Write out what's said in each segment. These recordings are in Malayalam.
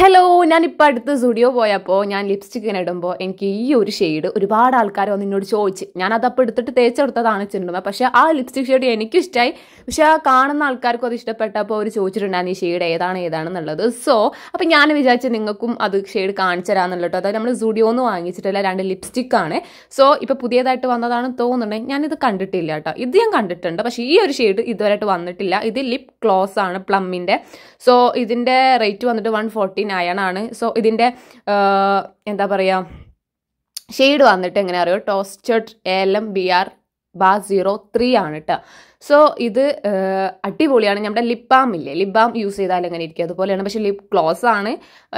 ഹലോ ഞാനിപ്പോൾ അടുത്ത് സ്റ്റുഡിയോ പോയപ്പോൾ ഞാൻ ലിപ്സ്റ്റിക് ഇങ്ങനെ ഇടുമ്പോൾ എനിക്ക് ഈ ഒരു ഷെയ്ഡ് ഒരുപാട് ആൾക്കാർ വന്ന് എന്നോട് ചോദിച്ച് ഞാൻ അതപ്പോൾ എടുത്തിട്ട് തേച്ചെടുത്തതാണ് വെച്ചിട്ടുണ്ടെന്ന് പക്ഷേ ആ ലിപ്സ്റ്റിക് ഷെയ്ഡ് എനിക്കിഷ്ടമായി പക്ഷേ ആ കാണുന്ന ആൾക്കാർക്കും അത് ഇഷ്ടപ്പെട്ടപ്പോൾ അവർ ചോദിച്ചിട്ടുണ്ടായിരുന്നു ഈ ഷെയ്ഡ് ഏതാണ് ഏതാണെന്നുള്ളത് സോ അപ്പോൾ ഞാൻ വിചാരിച്ച് നിങ്ങൾക്കും അത് ഷെയ്ഡ് കാണിച്ചു തരാമെന്നുള്ളത് അതായത് നമ്മൾ സ്റ്റുഡിയോ നിന്ന് വാങ്ങിച്ചിട്ടില്ല രണ്ട് ലിപ്സ്റ്റിക് ആണ് സോ ഇപ്പോൾ പുതിയതായിട്ട് വന്നതാണ് തോന്നുന്നുണ്ട് ഞാനിത് കണ്ടിട്ടില്ല കേട്ടോ ഇത് ഞാൻ കണ്ടിട്ടുണ്ട് പക്ഷേ ഈ ഒരു ഷെയ്ഡ് ഇതുവരെയായിട്ട് വന്നിട്ടില്ല ഇത് ലിപ് ക്ലോസ് ആണ് പ്ലമ്മിൻ്റെ സോ ഇതിൻ്റെ റേറ്റ് വന്നിട്ട് വൺ ഫോർട്ടി നായണാണ് സോ ഇതിൻ്റെ എന്താ പറയുക ഷെയ്ഡ് വന്നിട്ട് എങ്ങനെ അറിയോ toasted L M B R ബാ സീറോ ത്രീ ആണ് കേട്ടോ സോ ഇത് അടിപൊളിയാണ് നമ്മുടെ ലിപ് ബാം ഇല്ലേ ലിപ് ബാം യൂസ് ചെയ്താൽ എങ്ങനെ ഇരിക്കും അതുപോലെയാണ് പക്ഷേ ലിപ് ക്ലോസ് ആണ്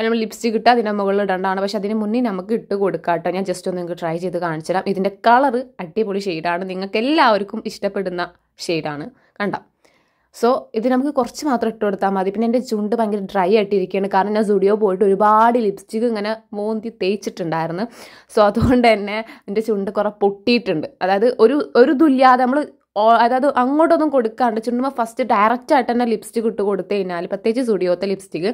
നമ്മൾ ലിപ്സ്റ്റിക് ഇട്ട് അതിൻ്റെ മുകളിൽ ഇടേണ്ടതാണ് പക്ഷേ അതിന് മുന്നേ നമുക്ക് ഇട്ട് കൊടുക്കാം കേട്ടോ ഞാൻ ജസ്റ്റ് ഒന്ന് നിങ്ങൾക്ക് ട്രൈ ചെയ്ത് കാണിച്ചു തരാം ഇതിൻ്റെ കളറ് അടിപൊളി ഷെയ്ഡാണ് നിങ്ങൾക്ക് എല്ലാവർക്കും ഇഷ്ടപ്പെടുന്ന ഷെയ്ഡാണ് കണ്ടോ സോ ഇത് നമുക്ക് കുറച്ച് മാത്രം ഇട്ട് കൊടുത്താൽ മതി പിന്നെ എൻ്റെ ചുണ്ട് ഭയങ്കര ഡ്രൈ ആയിട്ടിരിക്കുകയാണ് കാരണം ഞാൻ സ്റ്റുഡിയോ പോയിട്ട് ഒരുപാട് ലിപ്സ്റ്റിക്ക് ഇങ്ങനെ മൂന്തി തേച്ചിട്ടുണ്ടായിരുന്നു സോ അതുകൊണ്ട് തന്നെ എൻ്റെ ചുണ്ട് കുറേ പൊട്ടിയിട്ടുണ്ട് അതായത് ഒരു ഒരു തുല്യാതെ നമ്മൾ അതായത് അങ്ങോട്ടൊന്നും കൊടുക്കാണ്ട് ചുണ്ടുമ്പോൾ ഫസ്റ്റ് ഡയറക്റ്റ് ആയിട്ട് തന്നെ ലിപ്സ്റ്റിക് ഇട്ട് കൊടുത്തു കഴിഞ്ഞാൽ പ്രത്യേകിച്ച് സ്റ്റുഡിയോത്തെ ലിപ്സ്റ്റിക്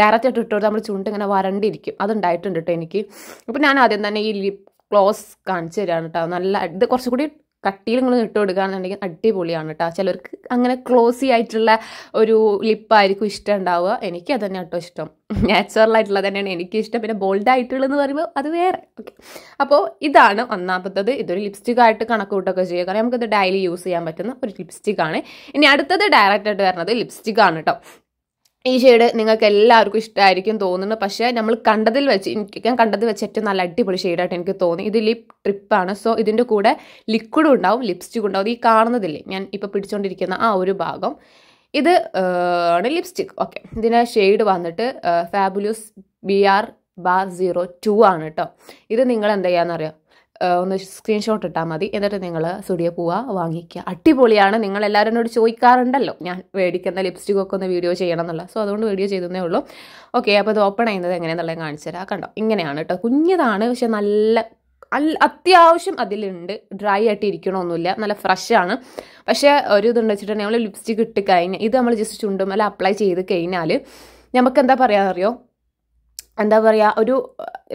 ഡയറക്റ്റ് ആയിട്ട് ഇട്ട് കൊടുത്ത് നമ്മൾ ചുണ്ട് ഇങ്ങനെ വരണ്ടിരിക്കും അതുണ്ടായിട്ടുണ്ട് കേട്ടോ എനിക്ക് അപ്പം ഞാൻ ആദ്യം തന്നെ ഈ ലിപ് ക്ലോസ് കാണിച്ചു തരാണ് കേട്ടോ നല്ല ഇത് കുറച്ചുകൂടി കട്ടിയിൽ നിങ്ങൾ ഇട്ട് കൊടുക്കുകയാണെന്നുണ്ടെങ്കിൽ അടിപൊളിയാണ് കേട്ടോ ചിലർക്ക് അങ്ങനെ ക്ലോസി ആയിട്ടുള്ള ഒരു ലിപ്പായിരിക്കും ഇഷ്ടം ഉണ്ടാവുക എനിക്ക് അത് തന്നെ കേട്ടോ ഇഷ്ടം നാച്ചുറൽ ആയിട്ടുള്ളത് തന്നെയാണ് ഇഷ്ടം പിന്നെ ബോൾഡ് ആയിട്ടുള്ളതെന്ന് പറയുമ്പോൾ അത് വേറെ ഓക്കെ അപ്പോൾ ഇതാണ് ഒന്നാമത്തത് ഇതൊരു ലിപ്സ്റ്റിക് ആയിട്ട് കണക്ക് കൂട്ടൊക്കെ ചെയ്യുക കാരണം നമുക്കിത് ഡെയിലി യൂസ് ചെയ്യാൻ പറ്റുന്ന ഒരു ലിപ്സ്റ്റിക് ആണ് ഇനി അടുത്തത് ഡയറക്റ്റ് ആയിട്ട് വരുന്നത് ലിപ്സ്റ്റിക് ആണ് കേട്ടോ ഈ ഷെയ്ഡ് നിങ്ങൾക്ക് എല്ലാവർക്കും ഇഷ്ടമായിരിക്കും തോന്നുന്നു പക്ഷേ നമ്മൾ കണ്ടതിൽ വെച്ച് എനിക്ക് ഞാൻ കണ്ടത് വെച്ച് ഏറ്റവും നല്ല അടിപൊളി ഷെയ്ഡായിട്ട് എനിക്ക് തോന്നി ഇത് ലിപ് ട്രിപ്പാണ് സോ ഇതിൻ്റെ കൂടെ ലിക്വിഡും ഉണ്ടാവും ലിപ്സ്റ്റിക് ഉണ്ടാവും ഈ കാണുന്നതില്ലേ ഞാൻ ഇപ്പോൾ പിടിച്ചുകൊണ്ടിരിക്കുന്ന ആ ഒരു ഭാഗം ഇത് ആണ് ലിപ്സ്റ്റിക് ഓക്കെ ഇതിൻ്റെ ഷെയ്ഡ് വന്നിട്ട് fabulous B R bar zero two ആണ് കേട്ടോ ഇത് നിങ്ങൾ എന്താ ചെയ്യാന്നറിയാം ഒന്ന് സ്ക്രീൻഷോട്ട് ഇട്ടാൽ മതി എന്നിട്ട് നിങ്ങൾ സ്റ്റുഡിയോ പൂവ വാങ്ങിക്കുക അടിപൊളിയാണ് നിങ്ങൾ എല്ലാവരും എന്നോട് ചോദിക്കാറുണ്ടല്ലോ ഞാൻ മേടിക്കുന്ന ലിപ്സ്റ്റിക് ഒക്കെ ഒന്ന് വീഡിയോ ചെയ്യണം എന്നുള്ള സോ അതുകൊണ്ട് വീഡിയോ ചെയ്തേ ഉള്ളൂ ഓക്കെ അപ്പോൾ ഇത് ഓപ്പൺ ചെയ്യുന്നത് എങ്ങനെയെന്നുള്ളത് കാണിച്ചു തരാം കണ്ടോ ഇങ്ങനെയാണ് കേട്ടോ കുഞ്ഞതാണ് പക്ഷെ നല്ല അത്യാവശ്യം അതിലുണ്ട് ഡ്രൈ ആയിട്ട് ഇരിക്കണമൊന്നുമില്ല നല്ല ഫ്രഷാണ് പക്ഷേ ഒരു ഇതുണ്ട് വെച്ചിട്ടുണ്ടെങ്കിൽ നമ്മൾ ലിപ്സ്റ്റിക്ക് ഇട്ട് കഴിഞ്ഞാൽ ഇത് നമ്മൾ ജസ്റ്റ് അല്ല അപ്ലൈ ചെയ്ത് കഴിഞ്ഞാൽ നമുക്ക് എന്താ പറയാ അറിയോ എന്താ പറയുക ഒരു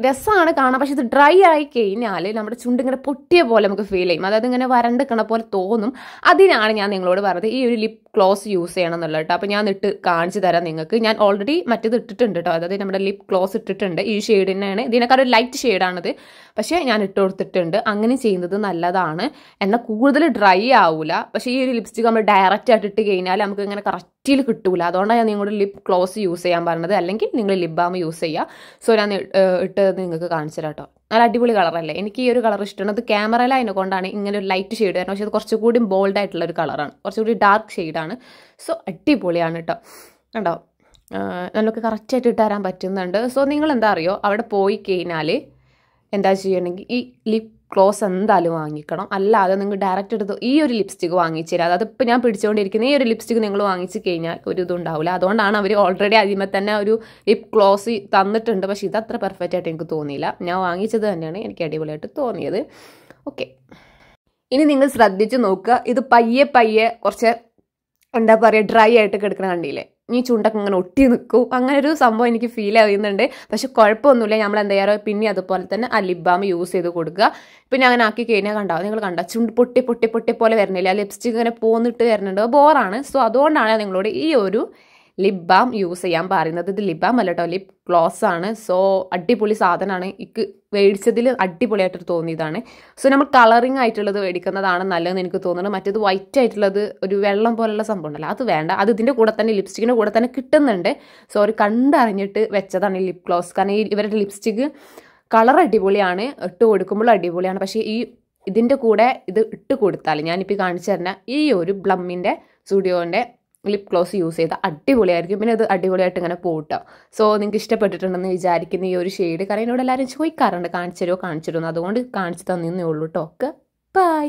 രസമാണ് കാണാൻ പക്ഷേ ഇത് ഡ്രൈ ആയി കഴിഞ്ഞാൽ നമ്മുടെ ചുണ്ട് ഇങ്ങനെ പൊട്ടിയ പോലെ നമുക്ക് ഫീൽ ചെയ്യും അതായത് ഇങ്ങനെ വരണ്ടിക്കണ പോലെ തോന്നും അതിനാണ് ഞാൻ നിങ്ങളോട് പറഞ്ഞത് ഈ ഒരു ലിപ് ക്ലോസ് യൂസ് ചെയ്യണം എന്നുള്ളത് കേട്ടോ അപ്പോൾ ഞാൻ ഇട്ട് കാണിച്ചു തരാം നിങ്ങൾക്ക് ഞാൻ ഓൾറെഡി മറ്റേത് ഇട്ടിട്ടുണ്ട് കേട്ടോ അതായത് നമ്മുടെ ലിപ് ക്ലോസ് ഇട്ടിട്ടുണ്ട് ഈ ഷെയ്ഡിനാണ് ഇതിനേക്കാൾ ഒരു ലൈറ്റ് ഷെയ്ഡാണിത് പക്ഷേ ഞാൻ ഇട്ട് കൊടുത്തിട്ടുണ്ട് അങ്ങനെ ചെയ്യുന്നത് നല്ലതാണ് എന്നാൽ കൂടുതൽ ഡ്രൈ ആവില്ല പക്ഷേ ഈ ഒരു ലിപ്സ്റ്റിക് നമ്മൾ ഡയറക്റ്റ് ആയിട്ട് ഇട്ട് കഴിഞ്ഞാൽ നമുക്ക് ഇങ്ങനെ കറക്റ്റിൽ കിട്ടൂല അതുകൊണ്ടാണ് ഞാൻ നിങ്ങളുടെ ലിപ് ക്ലോസ് യൂസ് ചെയ്യാൻ പറഞ്ഞത് അല്ലെങ്കിൽ നിങ്ങൾ ലിപ് ബാം യൂസ് ചെയ്യുക സോ ഞാൻ ഇട്ടത് നിങ്ങൾക്ക് കാണിച്ചു കേട്ടോ നല്ല അടിപൊളി കളറല്ലേ എനിക്ക് ഈ ഒരു കളർ ഇഷ്ടമാണ് അത് ക്യാമറ ലൈനെ കൊണ്ടാണ് ഇങ്ങനെ ഒരു ലൈറ്റ് ഷെയ്ഡ് വരുന്നത് പക്ഷേ അത് കുറച്ചുകൂടി ബോൾഡ് ആയിട്ടുള്ള ഒരു കളറാണ് കുറച്ചുകൂടി ഡാർക്ക് ഷെയ്ഡാണ് സോ അടിപൊളിയാണ് കേട്ടോ കണ്ടോ നമുക്ക് കറക്റ്റായിട്ട് ഇട്ട് തരാൻ പറ്റുന്നുണ്ട് സോ നിങ്ങൾ എന്താ അറിയോ അവിടെ പോയി കഴിഞ്ഞാൽ എന്താ ചെയ്യണമെങ്കിൽ ഈ ലിപ് ഗ്ലോസ് എന്തായാലും വാങ്ങിക്കണം അല്ലാതെ നിങ്ങൾ ഡയറക്റ്റ് എടുത്ത് ഈ ഒരു ലിപ്സ്റ്റിക്ക് വാങ്ങിച്ചു തരാം അതിപ്പോൾ ഞാൻ പിടിച്ചുകൊണ്ടിരിക്കുന്ന ഈ ഒരു ലിപ്സ്റ്റിക്ക് നിങ്ങൾ വാങ്ങിച്ചു കഴിഞ്ഞാൽ ഒരു ഇതുണ്ടാവില്ല അതുകൊണ്ടാണ് അവർ ഓൾറെഡി ആദ്യമേ തന്നെ ഒരു ലിപ് ഗ്ലോസ് തന്നിട്ടുണ്ട് പക്ഷേ ഇത് അത്ര പെർഫെക്റ്റ് ആയിട്ട് എനിക്ക് തോന്നിയില്ല ഞാൻ വാങ്ങിച്ചത് തന്നെയാണ് എനിക്ക് അടിപൊളിയായിട്ട് തോന്നിയത് ഓക്കെ ഇനി നിങ്ങൾ ശ്രദ്ധിച്ച് നോക്കുക ഇത് പയ്യെ പയ്യെ കുറച്ച് എന്താ പറയുക ഡ്രൈ ആയിട്ട് കിടക്കണ കണ്ടില്ലേ ഈ ചുണ്ടൊക്കെ ഇങ്ങനെ ഒട്ടി നിൽക്കും അങ്ങനെ ഒരു സംഭവം എനിക്ക് ഫീൽ ചെയ്യുന്നുണ്ട് പക്ഷെ കുഴപ്പമൊന്നുമില്ല നമ്മൾ എന്താ ചെയ്യാറ് പിന്നെ അതുപോലെ തന്നെ ആ ലിപ് ബാം യൂസ് ചെയ്ത് കൊടുക്കുക പിന്നെ അങ്ങനെ ആക്കി കഴിഞ്ഞാൽ കണ്ടോ നിങ്ങൾ കണ്ടോ ചുണ്ട് പൊട്ടി പൊട്ടി പൊട്ടി പോലെ വരണില്ല ലിപ്സ്റ്റിക് ഇങ്ങനെ പോന്നിട്ട് വരുന്നുണ്ട് ബോറാണ് സോ അതുകൊണ്ടാണ് നിങ്ങളോട് ഈ ഒരു ലിപ് ബാം യൂസ് ചെയ്യാൻ പറയുന്നത് ഇത് ലിപ് ബാം അല്ല കേട്ടോ ലിപ് ഗ്ലോസ് ആണ് സോ അടിപൊളി സാധനമാണ് ഇക്ക് മേടിച്ചതിൽ അടിപൊളിയായിട്ട് തോന്നിയതാണ് സോ നമ്മൾ കളറിങ് ആയിട്ടുള്ളത് മേടിക്കുന്നതാണ് നല്ലതെന്ന് എനിക്ക് തോന്നുന്നത് മറ്റേത് വൈറ്റ് ആയിട്ടുള്ളത് ഒരു വെള്ളം പോലുള്ള സംഭവം ഉണ്ടല്ലോ അത് വേണ്ട അത് ഇതിൻ്റെ കൂടെ തന്നെ ലിപ്സ്റ്റിക്കിൻ്റെ കൂടെ തന്നെ കിട്ടുന്നുണ്ട് സോ ഒരു കണ്ടറിഞ്ഞിട്ട് വെച്ചതാണ് ഈ ലിപ് ഗ്ലോസ് കാരണം ഈ ഇവരുടെ ലിപ്സ്റ്റിക്ക് കളർ അടിപൊളിയാണ് ഇട്ട് കൊടുക്കുമ്പോൾ അടിപൊളിയാണ് പക്ഷേ ഈ ഇതിൻ്റെ കൂടെ ഇത് ഇട്ട് കൊടുത്താൽ ഞാനിപ്പോൾ കാണിച്ചു തരുന്ന ഈ ഒരു ബ്ലമ്മിൻ്റെ സ്റ്റുഡിയോൻ്റെ ലിപ് ഗ്ലോസ് യൂസ് ചെയ്ത് അടിപൊളിയായിരിക്കും പിന്നെ അത് അടിപൊളിയായിട്ട് ഇങ്ങനെ പോട്ട സോ നിങ്ങൾക്ക് ഇഷ്ടപ്പെട്ടിട്ടുണ്ടെന്ന് വിചാരിക്കുന്ന ഈ ഒരു ഷെയ്ഡ് കാരണം എന്നോട് എല്ലാവരും ചോദിക്കാറുണ്ട് കാണിച്ചു തരുമോ കാണിച്ചു തരുമോ അതുകൊണ്ട് കാണിച്ചു തന്നേ ഉള്ളൂ ടോക്ക് ബൈ